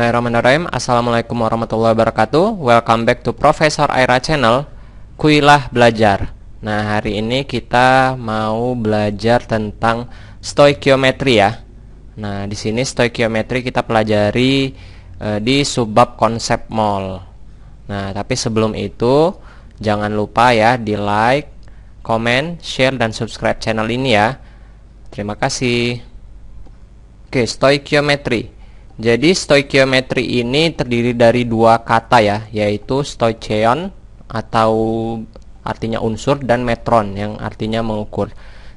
Bismillahirrahmanirrahim Assalamualaikum warahmatullahi wabarakatuh Welcome back to Profesor Aira Channel Kuilah Belajar Nah hari ini kita mau belajar tentang stoikiometri ya Nah di sini stoikiometri kita pelajari e, di subbab konsep mol. Nah tapi sebelum itu jangan lupa ya di like, comment, share, dan subscribe channel ini ya Terima kasih Oke, stoikiometri. Jadi stoikiometri ini terdiri dari dua kata ya, yaitu stoicheon atau artinya unsur dan metron yang artinya mengukur.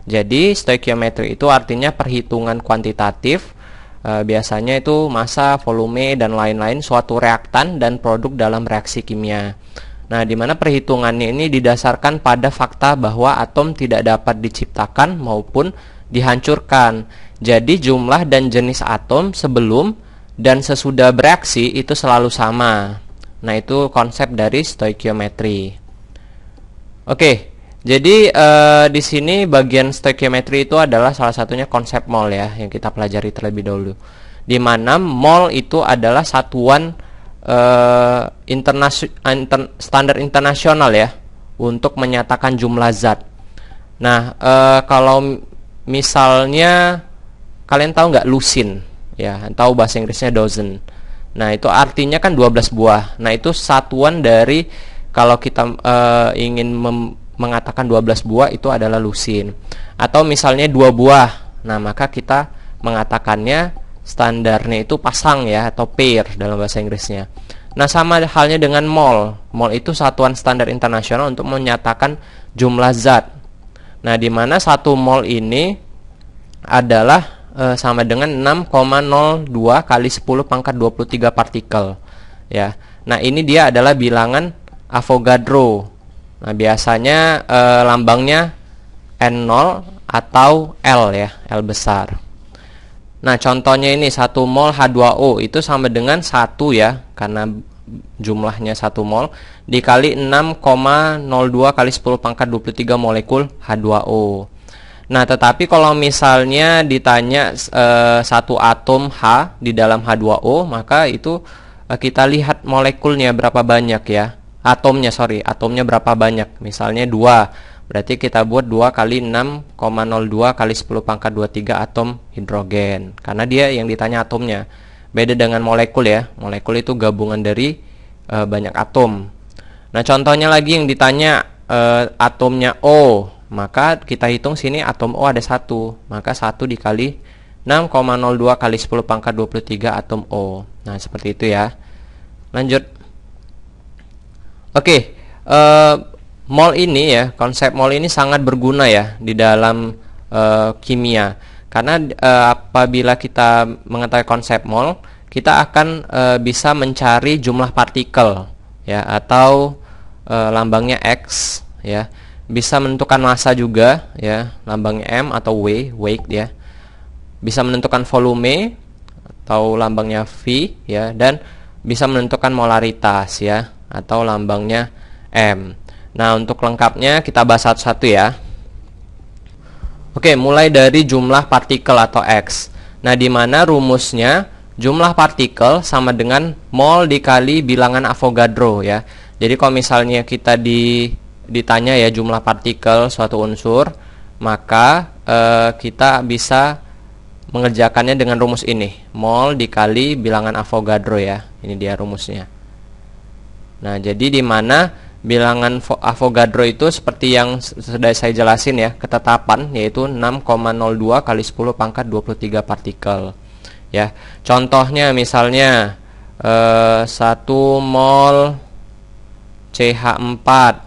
Jadi stoikiometri itu artinya perhitungan kuantitatif e, biasanya itu massa, volume dan lain-lain suatu reaktan dan produk dalam reaksi kimia. Nah, di mana perhitungannya ini didasarkan pada fakta bahwa atom tidak dapat diciptakan maupun dihancurkan. Jadi jumlah dan jenis atom sebelum dan sesudah bereaksi itu selalu sama. Nah, itu konsep dari stoikiometri. Oke, jadi e, di sini bagian stoikiometri itu adalah salah satunya konsep mol ya yang kita pelajari terlebih dahulu. Di mana mol itu adalah satuan e, internas inter standar internasional ya untuk menyatakan jumlah zat. Nah, e, kalau misalnya kalian tahu nggak lusin? ya atau bahasa Inggrisnya dozen. Nah, itu artinya kan 12 buah. Nah, itu satuan dari kalau kita uh, ingin mengatakan 12 buah itu adalah lusin. Atau misalnya dua buah. Nah, maka kita mengatakannya standarnya itu pasang ya atau pair dalam bahasa Inggrisnya. Nah, sama halnya dengan mol. Mol itu satuan standar internasional untuk menyatakan jumlah zat. Nah, di mana satu mol ini adalah e, sama dengan 6,02 kali 10 pangkat 23 partikel ya. Nah, ini dia adalah bilangan Avogadro. Nah, biasanya e, lambangnya N0 atau L ya, L besar. Nah, contohnya ini 1 mol H2O itu sama dengan 1 ya, karena jumlahnya 1 mol dikali 6,02 kali 10 pangkat 23 molekul H2O. Nah, tetapi kalau misalnya ditanya e, satu atom H di dalam H2O, maka itu e, kita lihat molekulnya berapa banyak ya. Atomnya, sorry, atomnya berapa banyak. Misalnya 2, berarti kita buat 2 kali 6,02 kali 10 pangkat 23 atom hidrogen. Karena dia yang ditanya atomnya. Beda dengan molekul ya. Molekul itu gabungan dari e, banyak atom. Nah, contohnya lagi yang ditanya e, atomnya O maka kita hitung sini atom O ada satu maka satu dikali 6,02 kali 10 pangkat 23 atom O nah seperti itu ya lanjut oke okay, uh, eh, mol ini ya konsep mol ini sangat berguna ya di dalam uh, kimia karena uh, apabila kita mengetahui konsep mol kita akan uh, bisa mencari jumlah partikel ya atau uh, lambangnya X ya bisa menentukan masa juga ya lambang m atau w weight ya bisa menentukan volume atau lambangnya v ya dan bisa menentukan molaritas ya atau lambangnya m nah untuk lengkapnya kita bahas satu-satu ya oke mulai dari jumlah partikel atau x nah di mana rumusnya jumlah partikel sama dengan mol dikali bilangan Avogadro ya jadi kalau misalnya kita di ditanya ya jumlah partikel suatu unsur, maka e, kita bisa mengerjakannya dengan rumus ini, mol dikali bilangan Avogadro ya. Ini dia rumusnya. Nah, jadi di mana bilangan Avogadro itu seperti yang sudah saya jelasin ya, ketetapan yaitu 6,02 kali 10 pangkat 23 partikel. Ya. Contohnya misalnya eh, 1 mol CH4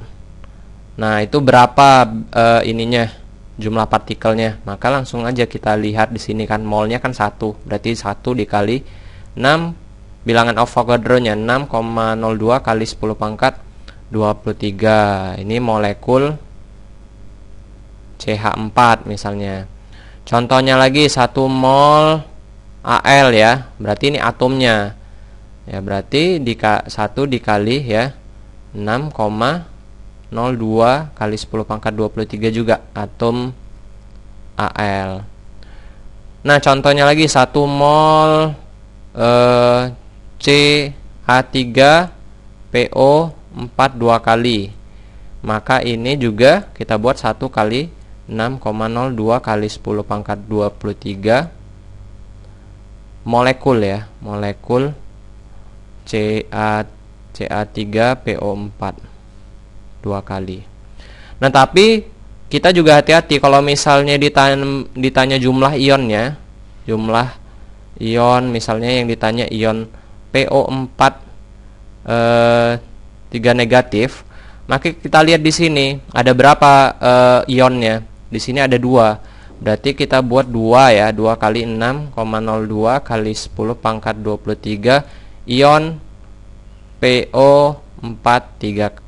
Nah, itu berapa uh, ininya jumlah partikelnya? Maka langsung aja kita lihat di sini kan molnya kan satu Berarti satu dikali 6 bilangan Avogadro-nya 6,02 kali 10 pangkat 23. Ini molekul CH4 misalnya. Contohnya lagi satu mol Al ya. Berarti ini atomnya. Ya, berarti di 1 dikali ya 6, 02 kali 10 pangkat 23 juga atom Al. Nah, contohnya lagi 1 mol eh, CA3 PO 4 dua kali. Maka ini juga kita buat 1 kali 6,02 kali 10 pangkat 23 molekul ya, molekul CA CA3 PO4 dua kali. Nah, tapi kita juga hati-hati kalau misalnya ditanya, ditanya jumlah ionnya, jumlah ion misalnya yang ditanya ion PO4 eh, 3 negatif, maka kita lihat di sini ada berapa eh, ionnya. Di sini ada dua. Berarti kita buat dua ya, 2 kali 6,02 kali 10 pangkat 23 ion PO4 3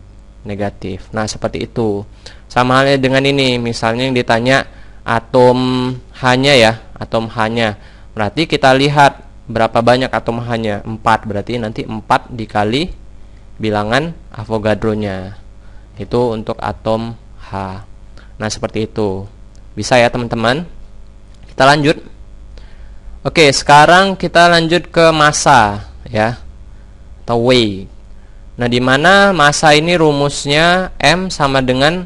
negatif. Nah, seperti itu. Sama halnya dengan ini, misalnya yang ditanya atom H-nya ya, atom H-nya. Berarti kita lihat berapa banyak atom H-nya? 4. Berarti nanti 4 dikali bilangan Avogadro-nya. Itu untuk atom H. Nah, seperti itu. Bisa ya, teman-teman? Kita lanjut. Oke, sekarang kita lanjut ke massa ya. Atau weight Nah, di mana massa ini rumusnya M sama dengan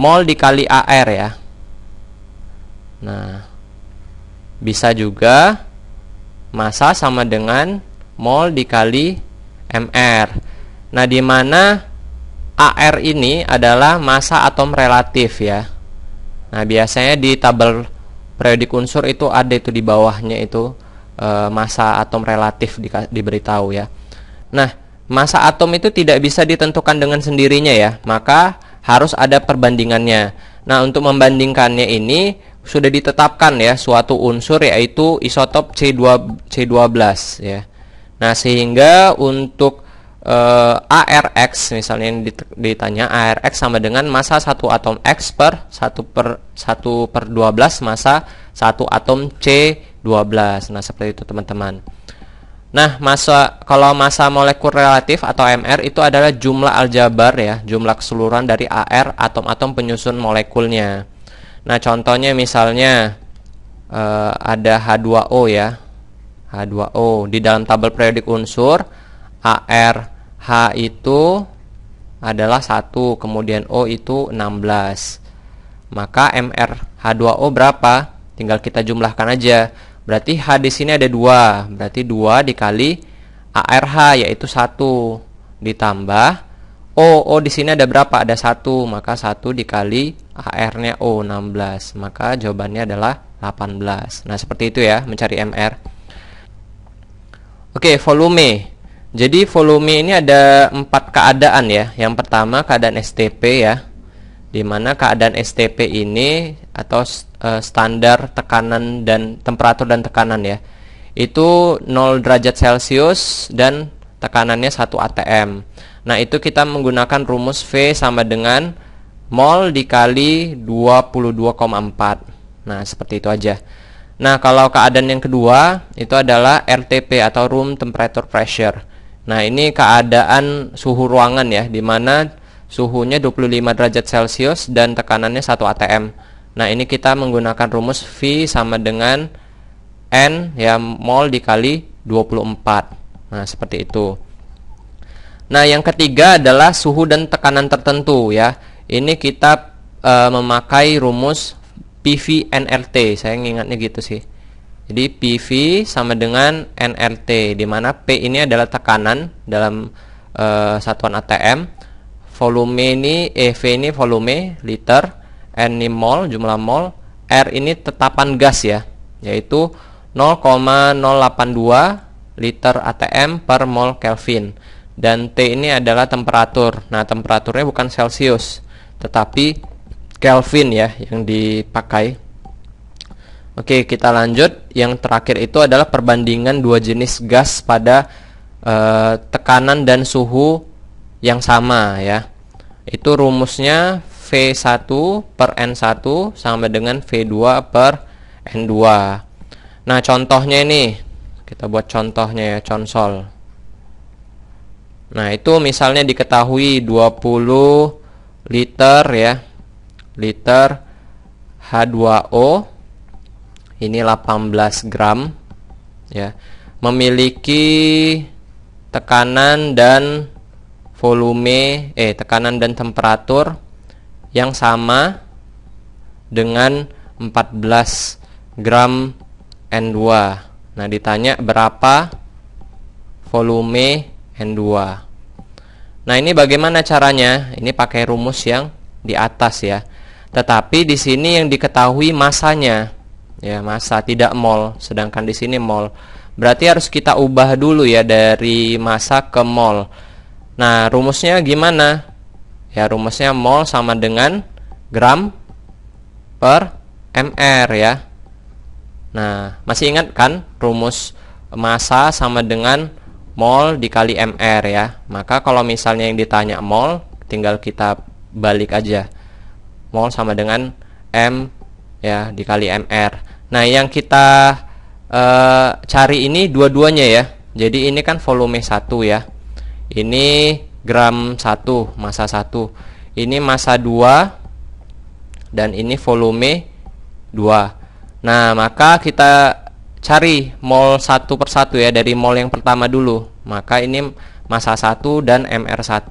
mol dikali AR ya. Nah, bisa juga massa sama dengan mol dikali MR. Nah, di mana AR ini adalah massa atom relatif ya. Nah, biasanya di tabel periodik unsur itu ada itu di bawahnya itu e, eh, massa atom relatif di, diberitahu ya. Nah, massa atom itu tidak bisa ditentukan dengan sendirinya ya, maka harus ada perbandingannya. Nah, untuk membandingkannya ini sudah ditetapkan ya suatu unsur yaitu isotop C2 C12 ya. Nah, sehingga untuk e, eh, ARX misalnya yang ditanya ARX sama dengan massa satu atom X per 1 per 1 per 12 massa satu atom C12. Nah, seperti itu teman-teman. Nah, masa kalau masa molekul relatif atau MR itu adalah jumlah aljabar ya, jumlah keseluruhan dari AR atom-atom penyusun molekulnya. Nah, contohnya misalnya eh, ada H2O ya. H2O di dalam tabel periodik unsur AR H itu adalah 1, kemudian O itu 16. Maka MR H2O berapa? Tinggal kita jumlahkan aja. Berarti H di sini ada dua. Berarti dua dikali ARH yaitu satu ditambah O. O di sini ada berapa? Ada satu. Maka satu dikali AR-nya O 16. Maka jawabannya adalah 18. Nah seperti itu ya mencari MR. Oke volume. Jadi volume ini ada empat keadaan ya. Yang pertama keadaan STP ya di mana keadaan STP ini atau eh, standar tekanan dan temperatur dan tekanan ya itu 0 derajat Celcius dan tekanannya 1 atm. Nah, itu kita menggunakan rumus V sama dengan mol dikali 22,4. Nah, seperti itu aja. Nah, kalau keadaan yang kedua itu adalah RTP atau room temperature pressure. Nah, ini keadaan suhu ruangan ya, di mana suhunya 25 derajat celcius dan tekanannya 1 atm nah ini kita menggunakan rumus V sama dengan N ya mol dikali 24 nah seperti itu nah yang ketiga adalah suhu dan tekanan tertentu ya ini kita e, memakai rumus pv nrt. saya ingatnya gitu sih jadi PV sama dengan NRT di mana P ini adalah tekanan dalam e, satuan ATM volume ini EV ini volume liter N ini mol jumlah mol R ini tetapan gas ya yaitu 0,082 liter ATM per mol Kelvin dan T ini adalah temperatur nah temperaturnya bukan Celsius tetapi Kelvin ya yang dipakai Oke kita lanjut yang terakhir itu adalah perbandingan dua jenis gas pada uh, tekanan dan suhu yang sama ya itu rumusnya V1 per N1 sama dengan V2 per N2 nah contohnya ini kita buat contohnya ya consol nah itu misalnya diketahui 20 liter ya liter H2O ini 18 gram ya memiliki tekanan dan volume eh tekanan dan temperatur yang sama dengan 14 gram N2. Nah, ditanya berapa volume N2. Nah, ini bagaimana caranya? Ini pakai rumus yang di atas ya. Tetapi di sini yang diketahui masanya. Ya, masa tidak mol, sedangkan di sini mol. Berarti harus kita ubah dulu ya dari masa ke mol. Nah, rumusnya gimana? Ya, rumusnya mol sama dengan gram per mr ya. Nah, masih ingat kan rumus massa sama dengan mol dikali mr ya. Maka kalau misalnya yang ditanya mol, tinggal kita balik aja. Mol sama dengan m ya dikali mr. Nah, yang kita e, cari ini dua-duanya ya. Jadi ini kan volume 1 ya ini gram 1 masa 1 ini masa 2 dan ini volume 2 nah maka kita cari mol satu persatu ya dari mol yang pertama dulu maka ini masa 1 dan MR1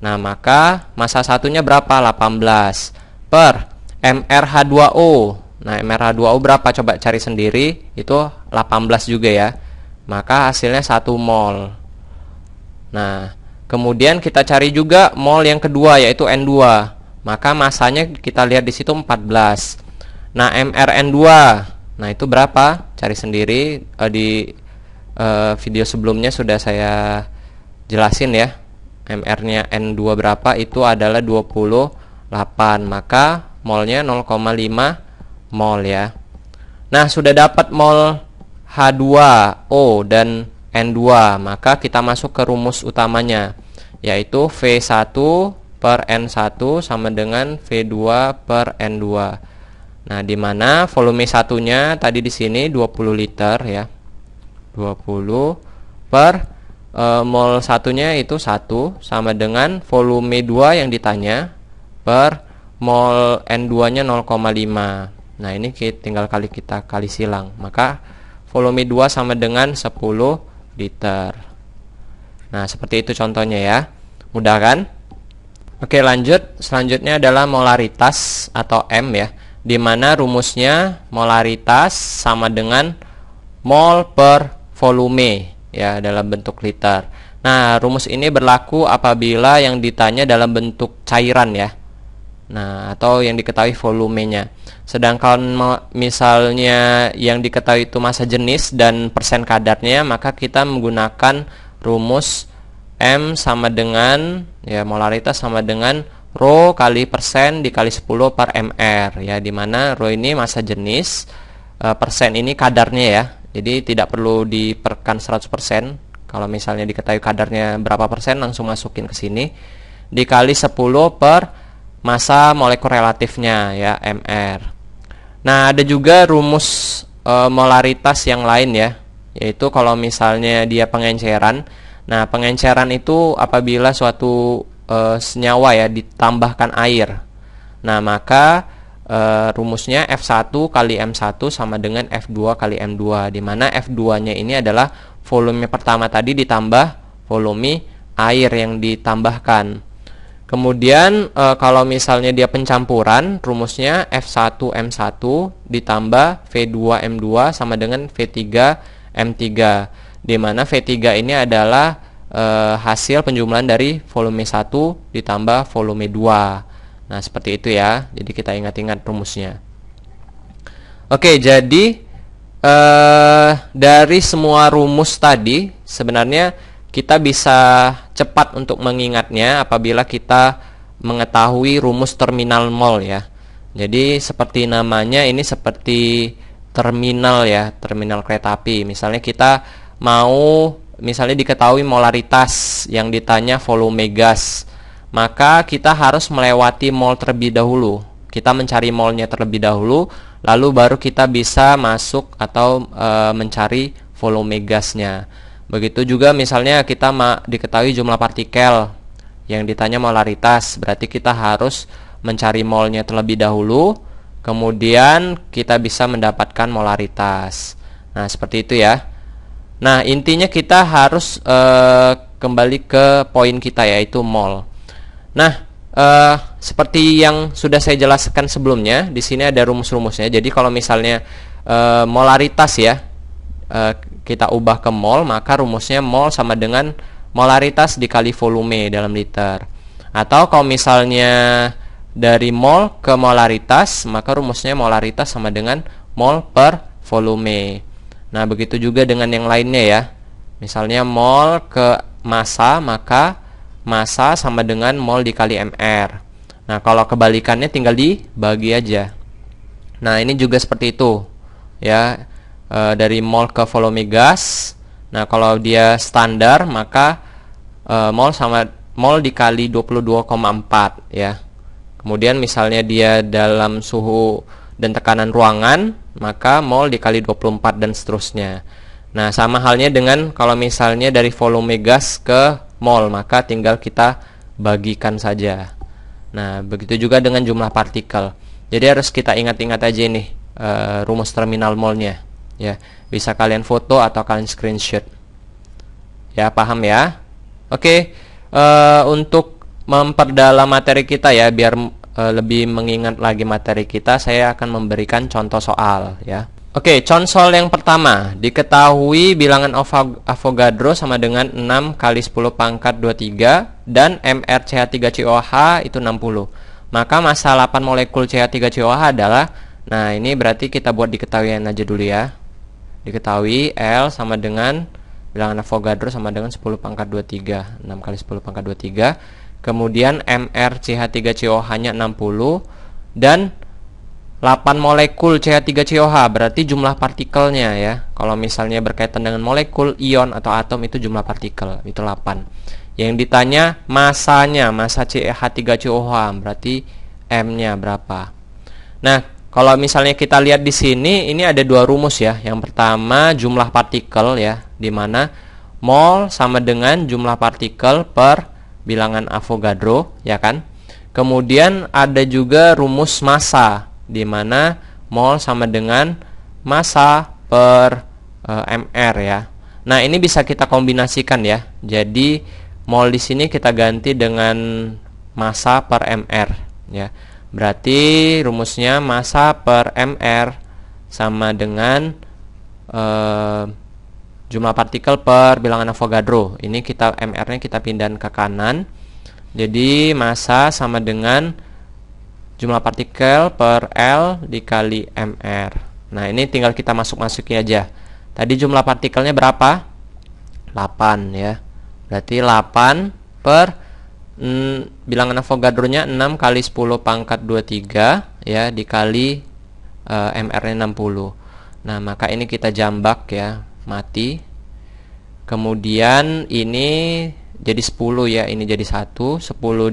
nah maka masa satunya berapa 18 per MRH2O nah MRH2O berapa coba cari sendiri itu 18 juga ya maka hasilnya 1 mol Nah, kemudian kita cari juga mol yang kedua yaitu N2. Maka masanya kita lihat di situ 14. Nah, MRN2. Nah, itu berapa? Cari sendiri eh, di eh, video sebelumnya sudah saya jelasin ya. MR-nya N2 berapa? Itu adalah 28. Maka molnya 0,5 mol ya. Nah, sudah dapat mol H2O dan N2 maka kita masuk ke rumus utamanya yaitu V1 per N1 sama dengan V2 per N2 nah dimana volume satunya tadi di sini 20 liter ya 20 per e, mol satunya itu 1 sama dengan volume 2 yang ditanya per mol N2 nya 0,5 nah ini kita, tinggal kali kita kali silang maka volume 2 sama dengan 10 liter nah seperti itu contohnya ya mudah kan oke lanjut selanjutnya adalah molaritas atau M ya dimana rumusnya molaritas sama dengan mol per volume ya dalam bentuk liter nah rumus ini berlaku apabila yang ditanya dalam bentuk cairan ya Nah, atau yang diketahui volumenya. Sedangkan misalnya yang diketahui itu masa jenis dan persen kadarnya, maka kita menggunakan rumus M sama dengan ya molaritas sama dengan rho kali persen dikali 10 per mr ya di mana rho ini masa jenis e, persen ini kadarnya ya. Jadi tidak perlu diperkan 100%. Kalau misalnya diketahui kadarnya berapa persen langsung masukin ke sini dikali 10 per masa molekul relatifnya ya MR. Nah, ada juga rumus e, molaritas yang lain ya, yaitu kalau misalnya dia pengenceran. Nah, pengenceran itu apabila suatu e, senyawa ya ditambahkan air. Nah, maka e, rumusnya F1 kali M1 sama dengan F2 kali M2 di mana F2-nya ini adalah volume pertama tadi ditambah volume air yang ditambahkan. Kemudian e, kalau misalnya dia pencampuran, rumusnya F1 M1 ditambah V2 M2 sama dengan V3 M3. Di mana V3 ini adalah e, hasil penjumlahan dari volume 1 ditambah volume 2. Nah, seperti itu ya. Jadi kita ingat-ingat rumusnya. Oke, jadi e, dari semua rumus tadi sebenarnya kita bisa cepat untuk mengingatnya apabila kita mengetahui rumus terminal mol ya. Jadi seperti namanya ini seperti terminal ya, terminal kereta api. Misalnya kita mau misalnya diketahui molaritas yang ditanya volume gas, maka kita harus melewati mol terlebih dahulu. Kita mencari molnya terlebih dahulu, lalu baru kita bisa masuk atau e, mencari volume gasnya. Begitu juga misalnya kita diketahui jumlah partikel yang ditanya molaritas, berarti kita harus mencari molnya terlebih dahulu, kemudian kita bisa mendapatkan molaritas. Nah, seperti itu ya. Nah, intinya kita harus e, kembali ke poin kita yaitu mol. Nah, e, seperti yang sudah saya jelaskan sebelumnya, di sini ada rumus-rumusnya. Jadi kalau misalnya e, molaritas ya, kita ubah ke mol maka rumusnya mol sama dengan molaritas dikali volume dalam liter atau kalau misalnya dari mol ke molaritas maka rumusnya molaritas sama dengan mol per volume nah begitu juga dengan yang lainnya ya misalnya mol ke massa maka massa sama dengan mol dikali mr nah kalau kebalikannya tinggal dibagi aja nah ini juga seperti itu ya uh, dari mol ke volume gas. Nah, kalau dia standar maka uh, eh, mol sama mol dikali 22,4 ya. Kemudian misalnya dia dalam suhu dan tekanan ruangan, maka mol dikali 24 dan seterusnya. Nah, sama halnya dengan kalau misalnya dari volume gas ke mol, maka tinggal kita bagikan saja. Nah, begitu juga dengan jumlah partikel. Jadi harus kita ingat-ingat aja nih eh, uh, rumus terminal molnya ya bisa kalian foto atau kalian screenshot ya paham ya oke okay. Eh, untuk memperdalam materi kita ya biar uh, lebih mengingat lagi materi kita saya akan memberikan contoh soal ya oke okay, contoh yang pertama diketahui bilangan Avogadro sama dengan 6 kali 10 pangkat 23 dan MRCH3COH itu 60 maka masa 8 molekul CH3COH adalah nah ini berarti kita buat diketahui aja dulu ya Diketahui L sama dengan bilangan Avogadro sama dengan 10 pangkat 23 6 kali 10 pangkat 23 kemudian MR CH3COH nya 60 dan 8 molekul CH3COH berarti jumlah partikelnya ya kalau misalnya berkaitan dengan molekul ion atau atom itu jumlah partikel itu 8 yang ditanya masanya masa CH3COH berarti M nya berapa nah kalau misalnya kita lihat di sini, ini ada dua rumus ya. Yang pertama jumlah partikel ya, di mana mol sama dengan jumlah partikel per bilangan Avogadro, ya kan? Kemudian ada juga rumus massa, di mana mol sama dengan massa per e, eh, mr ya. Nah ini bisa kita kombinasikan ya. Jadi mol di sini kita ganti dengan massa per mr ya. Berarti rumusnya massa per mr sama dengan eh, jumlah partikel per bilangan Avogadro. Ini kita mr-nya kita pindah ke kanan. Jadi massa sama dengan jumlah partikel per L dikali mr. Nah, ini tinggal kita masuk-masukin aja. Tadi jumlah partikelnya berapa? 8 ya. Berarti 8 per hmm, bilangan Avogadro-nya 6 kali 10 pangkat 23 ya dikali uh, MR-nya 60. Nah, maka ini kita jambak ya, mati. Kemudian ini jadi 10 ya, ini jadi 1, 10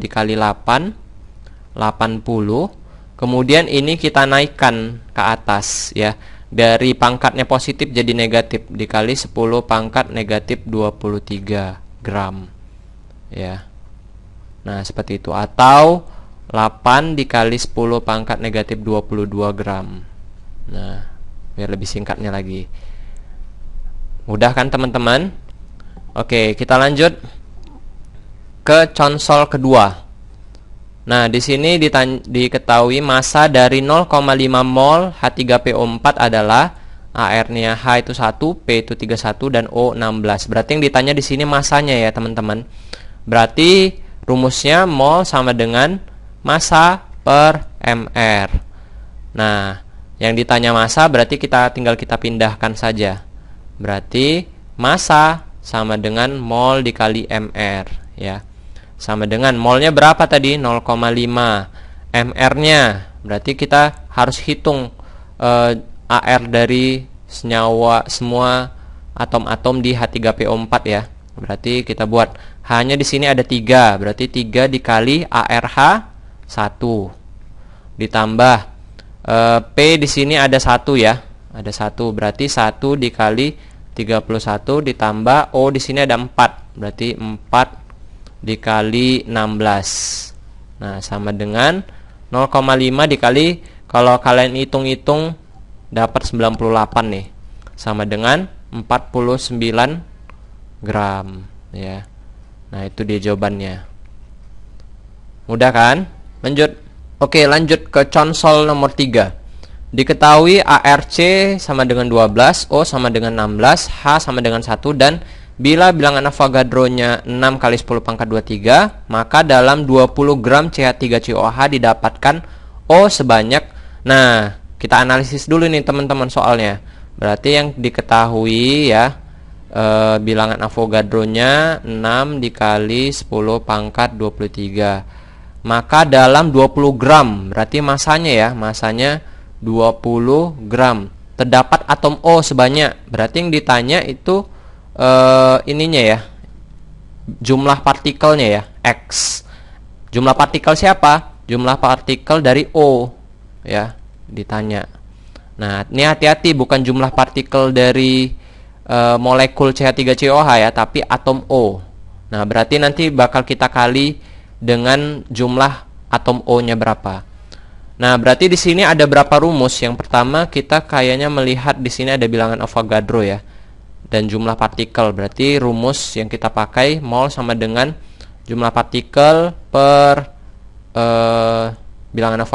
dikali 8 80. Kemudian ini kita naikkan ke atas ya. Dari pangkatnya positif jadi negatif dikali 10 pangkat negatif 23 gram. Ya. Nah, seperti itu. Atau 8 dikali 10 pangkat negatif 22 gram. Nah, biar lebih singkatnya lagi. Mudah kan teman-teman? Oke, kita lanjut ke consol kedua. Nah, di sini diketahui massa dari 0,5 mol H3PO4 adalah AR-nya H itu 1, P itu 31 dan O 16. Berarti yang ditanya di sini masanya ya, teman-teman. Berarti rumusnya mol sama dengan massa per mr. Nah, yang ditanya massa berarti kita tinggal kita pindahkan saja. Berarti massa sama dengan mol dikali mr ya. Sama dengan molnya berapa tadi? 0,5. MR-nya berarti kita harus hitung eh, AR dari senyawa semua atom-atom di H3PO4 ya. Berarti kita buat hanya di sini ada 3, berarti 3 dikali ARH 1. Ditambah e, P di sini ada 1 ya. Ada 1, berarti 1 dikali 31 ditambah O di sini ada 4. Berarti 4 dikali 16. Nah, sama dengan 0,5 dikali kalau kalian hitung-hitung dapat 98 nih. Sama dengan 49 gram ya. Nah, itu dia jawabannya. Mudah kan? Lanjut. Oke, lanjut ke console nomor 3. Diketahui ARC sama dengan 12, O sama dengan 16, H sama dengan 1, dan bila bilangan Avogadro-nya 6 kali 10 pangkat 23, maka dalam 20 gram CH3COH didapatkan O sebanyak... Nah, kita analisis dulu nih teman-teman soalnya. Berarti yang diketahui ya, e, bilangan Avogadro-nya 6 dikali 10 pangkat 23. Maka dalam 20 gram, berarti masanya ya, masanya 20 gram. Terdapat atom O sebanyak, berarti yang ditanya itu e, ininya ya, jumlah partikelnya ya, X. Jumlah partikel siapa? Jumlah partikel dari O ya, ditanya. Nah, ini hati-hati bukan jumlah partikel dari e, molekul CH3COH ya, tapi atom O. Nah, berarti nanti bakal kita kali dengan jumlah atom O-nya berapa. Nah, berarti di sini ada berapa rumus? Yang pertama kita kayaknya melihat di sini ada bilangan Avogadro ya. Dan jumlah partikel. Berarti rumus yang kita pakai mol sama dengan jumlah partikel per eh, bilangan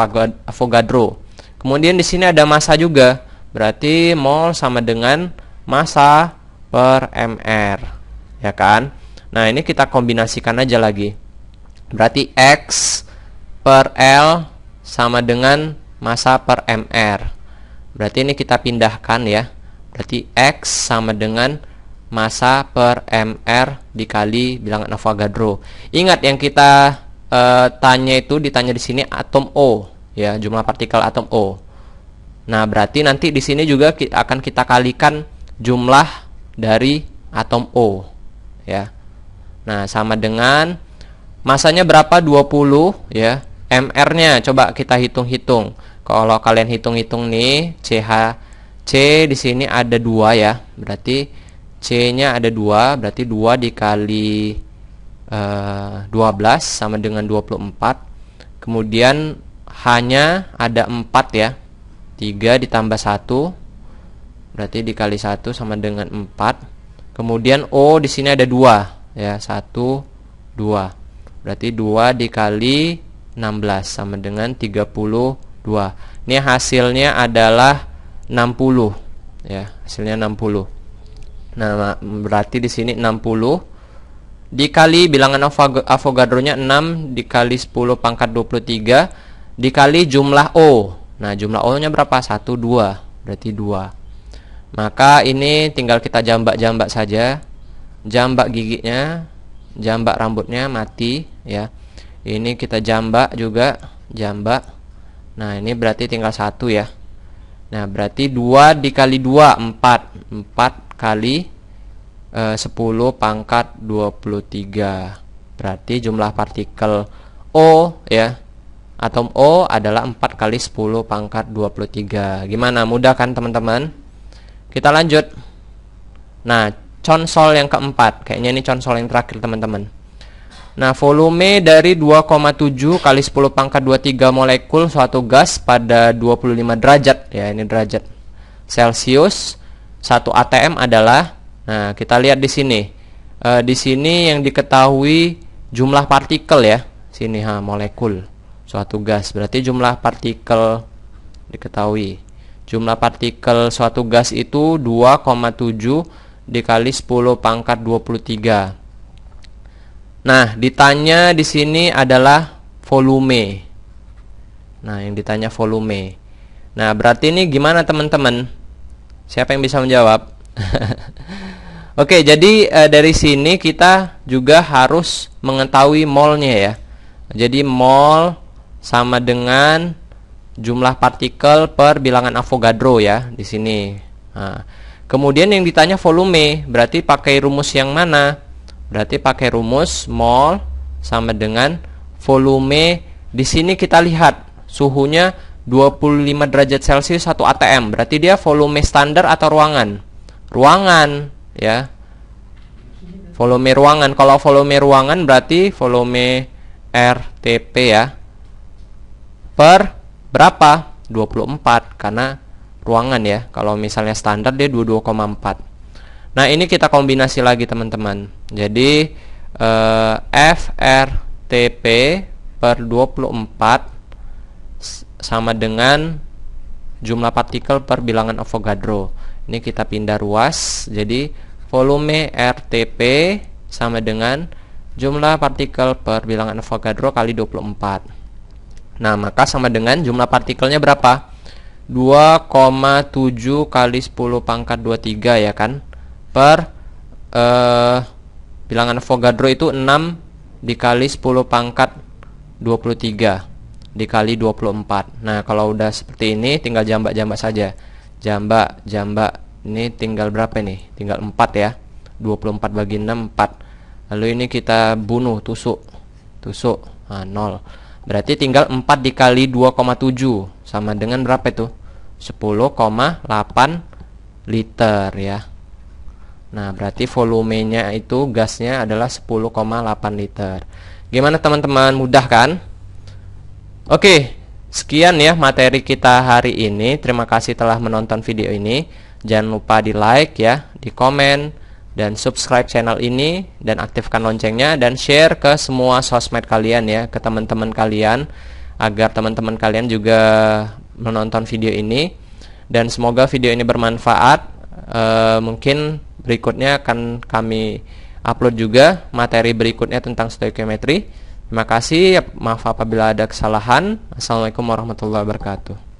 Avogadro. Kemudian di sini ada massa juga. Berarti mol sama dengan massa per mr ya kan nah ini kita kombinasikan aja lagi berarti x per l sama dengan massa per mr berarti ini kita pindahkan ya berarti x sama dengan massa per mr dikali bilangan Avogadro ingat yang kita e, tanya itu ditanya di sini atom o ya jumlah partikel atom o Nah, berarti nanti di sini juga akan kita kalikan jumlah dari atom O ya. Nah, sama dengan masanya berapa 20 ya. MR-nya coba kita hitung-hitung. Kalau kalian hitung-hitung nih, CH C di sini ada dua ya. Berarti C-nya ada dua, berarti 2 dikali uh, eh, 12 sama dengan 24. Kemudian H-nya ada 4 ya. 3 ditambah 1 berarti dikali satu sama dengan empat. kemudian O di sini ada dua, ya satu dua. berarti dua dikali 16 sama dengan tiga puluh dua. ini hasilnya adalah 60 ya hasilnya 60 nah berarti di sini 60 dikali bilangan Avogadro-nya enam dikali sepuluh pangkat 23 dikali jumlah O nah jumlah O nya berapa Satu dua. berarti dua maka ini tinggal kita jambak-jambak saja jambak giginya jambak rambutnya mati ya ini kita jambak juga jambak nah ini berarti tinggal satu ya nah berarti dua dikali dua empat, empat kali e, eh, 10 pangkat 23 berarti jumlah partikel O ya atom O adalah empat kali 10 pangkat 23 gimana mudah kan teman-teman kita lanjut. Nah, consol yang keempat. Kayaknya ini consol yang terakhir, teman-teman. Nah, volume dari 2,7 kali 10 pangkat 23 molekul suatu gas pada 25 derajat. Ya, ini derajat Celcius. 1 ATM adalah, nah, kita lihat di sini. E, di sini yang diketahui jumlah partikel ya. Sini, ha, molekul. Suatu gas. Berarti jumlah partikel diketahui. Jumlah partikel suatu gas itu 2,7 dikali 10 pangkat 23. Nah, ditanya di sini adalah volume. Nah, yang ditanya volume. Nah, berarti ini gimana teman-teman? Siapa yang bisa menjawab? Oke, jadi e, dari sini kita juga harus mengetahui molnya ya. Jadi mol sama dengan jumlah partikel per bilangan Avogadro ya di sini. Nah, kemudian yang ditanya volume, berarti pakai rumus yang mana? Berarti pakai rumus mol sama dengan volume. Di sini kita lihat suhunya 25 derajat Celcius 1 atm. Berarti dia volume standar atau ruangan? Ruangan ya. Volume ruangan. Kalau volume ruangan berarti volume RTP ya per Berapa? 24 karena ruangan ya. Kalau misalnya standar dia 22,4. Nah, ini kita kombinasi lagi teman-teman. Jadi eh, FRTP per 24 sama dengan jumlah partikel per bilangan Avogadro. Ini kita pindah ruas. Jadi volume RTP sama dengan jumlah partikel per bilangan Avogadro kali 24. Nah, maka sama dengan jumlah partikelnya berapa? 2,7 kali 10 pangkat 23 ya kan? Per eh, bilangan Avogadro itu 6 dikali 10 pangkat 23 dikali 24. Nah, kalau udah seperti ini tinggal jambak-jambak saja. Jambak, jambak. Ini tinggal berapa nih? Tinggal 4 ya. 24 bagi 6 4. Lalu ini kita bunuh, tusuk. Tusuk. Nah, 0. Berarti tinggal 4 dikali 2,7 sama dengan berapa itu? 10,8 liter ya. Nah, berarti volumenya itu gasnya adalah 10,8 liter. Gimana teman-teman? Mudah kan? Oke, sekian ya materi kita hari ini. Terima kasih telah menonton video ini. Jangan lupa di like ya, di komen, dan subscribe channel ini dan aktifkan loncengnya dan share ke semua sosmed kalian ya ke teman-teman kalian agar teman-teman kalian juga menonton video ini dan semoga video ini bermanfaat e, mungkin berikutnya akan kami upload juga materi berikutnya tentang stoikiometri terima kasih maaf apabila ada kesalahan assalamualaikum warahmatullahi wabarakatuh